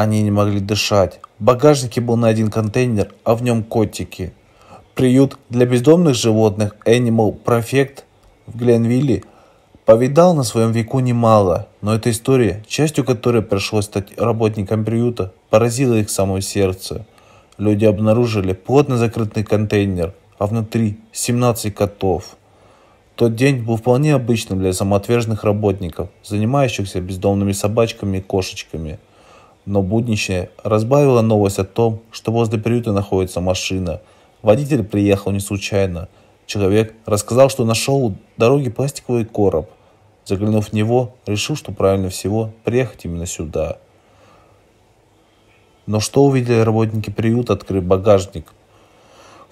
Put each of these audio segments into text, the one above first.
Они не могли дышать. В багажнике был найден контейнер, а в нем котики. Приют для бездомных животных Animal Prefect в Гленвилле повидал на своем веку немало, но эта история, частью которой пришлось стать работником приюта, поразила их самое сердце. Люди обнаружили плотно закрытый контейнер, а внутри 17 котов. Тот день был вполне обычным для самоотверженных работников, занимающихся бездомными собачками и кошечками – но будничая разбавила новость о том, что возле приюта находится машина. Водитель приехал не случайно. Человек рассказал, что нашел у дороги пластиковый короб. Заглянув в него, решил, что правильно всего приехать именно сюда. Но что увидели работники приюта, открыв багажник?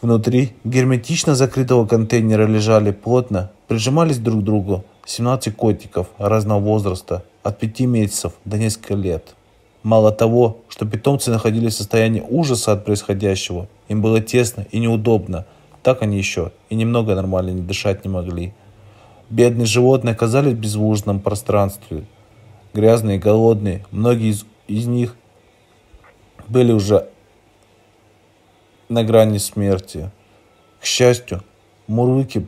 Внутри герметично закрытого контейнера лежали плотно, прижимались друг к другу 17 котиков разного возраста, от 5 месяцев до нескольких лет. Мало того, что питомцы находились в состоянии ужаса от происходящего, им было тесно и неудобно, так они еще и немного нормально не дышать не могли. Бедные животные оказались в безвужном пространстве. Грязные голодные, многие из, из них были уже на грани смерти. К счастью, мурлыки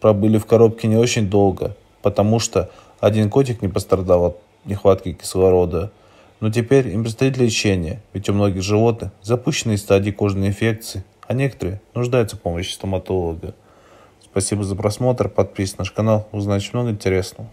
пробыли в коробке не очень долго, потому что один котик не пострадал от нехватки кислорода. Но теперь им предстоит лечение, ведь у многих животных запущенные стадии кожной инфекции, а некоторые нуждаются в помощи стоматолога. Спасибо за просмотр, подписывайтесь на наш канал, узнаете много интересного.